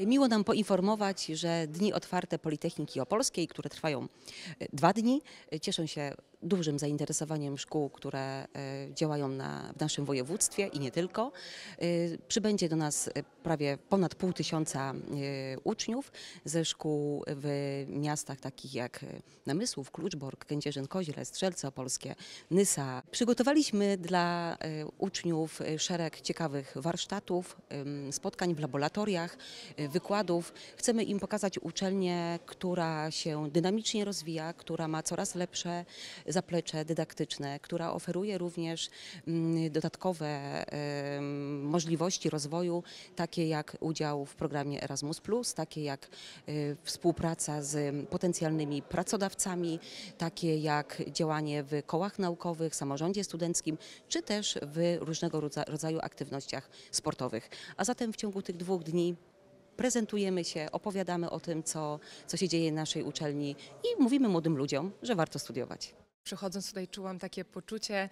Y, miło nam poinformować, że dni otwarte Politechniki Opolskiej, które trwają y, dwa dni, y, cieszą się dużym zainteresowaniem szkół, które działają na, w naszym województwie i nie tylko. Przybędzie do nas prawie ponad pół tysiąca uczniów ze szkół w miastach takich jak Namysłów, Kluczbork, Kędzierzyn, Koźle, Strzelce Opolskie, Nysa. Przygotowaliśmy dla uczniów szereg ciekawych warsztatów, spotkań w laboratoriach, wykładów. Chcemy im pokazać uczelnię, która się dynamicznie rozwija, która ma coraz lepsze zaplecze dydaktyczne, która oferuje również mm, dodatkowe możliwości rozwoju, takie jak udział w programie Erasmus, takie jak y, współpraca z potencjalnymi pracodawcami, takie jak działanie w kołach naukowych, samorządzie studenckim, czy też w różnego rodzaju aktywnościach sportowych. A zatem w ciągu tych dwóch dni prezentujemy się, opowiadamy o tym, co, co się dzieje w naszej uczelni i mówimy młodym ludziom, że warto studiować. Przychodząc tutaj czułam takie poczucie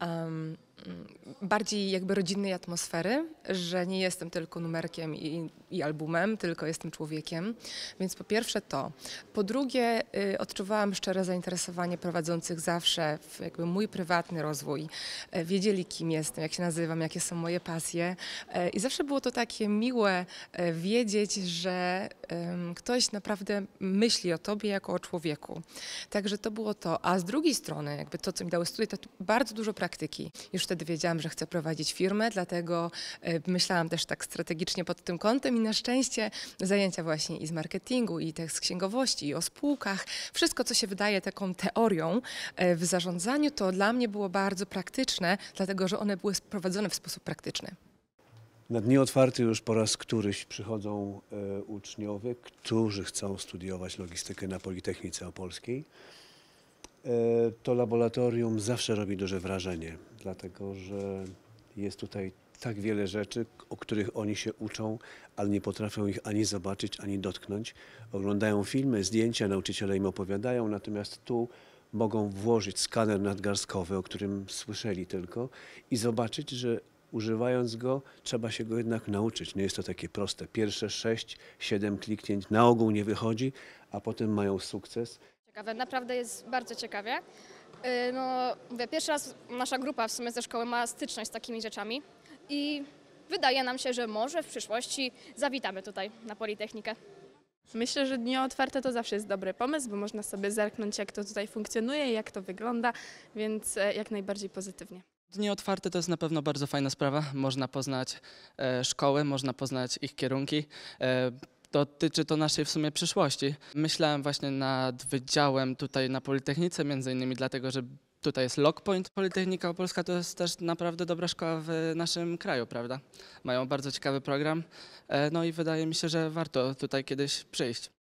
um Mm, bardziej jakby rodzinnej atmosfery, że nie jestem tylko numerkiem i, i, albumem, tylko jestem człowiekiem. Więc po pierwsze to. Po drugie y, odczuwałam szczere zainteresowanie prowadzących zawsze w jakby mój prywatny rozwój. E, wiedzieli kim jestem, jak się nazywam, jakie są moje pasje e, i zawsze było to takie miłe e, wiedzieć, że ktoś naprawdę myśli o tobie jako o człowieku. Także to było to. A z drugiej strony jakby to, co mi dały studia, to bardzo dużo praktyki. Już już wtedy wiedziałam, że chcę prowadzić firmę, dlatego e, myślałam też tak strategicznie pod tym kątem i na szczęście zajęcia właśnie i z marketingu, i z księgowości, i o spółkach, wszystko co się wydaje taką teorią e, w zarządzaniu, to dla mnie było bardzo praktyczne, dlatego że one były prowadzone w sposób praktyczny. Na dni otwarte już po raz któryś przychodzą e, uczniowie, którzy chcą studiować logistykę na Politechnice Opolskiej. E, to laboratorium zawsze robi duże wrażenie, dlatego że jest tutaj tak wiele rzeczy, o których oni się uczą, ale nie potrafią ich ani zobaczyć, ani dotknąć. Oglądają filmy, zdjęcia, nauczyciele im opowiadają, natomiast tu mogą włożyć skaner nadgarstkowy, o którym słyszeli tylko, i zobaczyć, że używając go trzeba się go jednak nauczyć. Nie jest to takie proste. Pierwsze 6-7 kliknięć na ogół nie wychodzi, a potem mają sukces. Ciekawe, naprawdę jest bardzo ciekawie. Y, no, mówię, pierwszy raz nasza grupa w sumie ze szkoły ma styczność z takimi rzeczami i wydaje nam się, że może w przyszłości zawitamy tutaj na Politechnikę. Myślę, że dni otwarte to zawsze jest dobry pomysł, bo można sobie zerknąć, jak to tutaj funkcjonuje, jak to wygląda, więc e, jak najbardziej pozytywnie. Dni otwarte to jest na pewno bardzo fajna sprawa. Można poznać e, szkoły, można poznać ich kierunki. E, dotyczy to naszej w sumie przyszłości. Myślałem właśnie nad wydziałem tutaj na Politechnice, między innymi dlatego, że tutaj jest Lockpoint Politechnika Opolska, to jest też naprawdę dobra szkoła w naszym kraju, prawda? Mają bardzo ciekawy program, e, no i wydaje mi się, że warto tutaj kiedyś przyjść.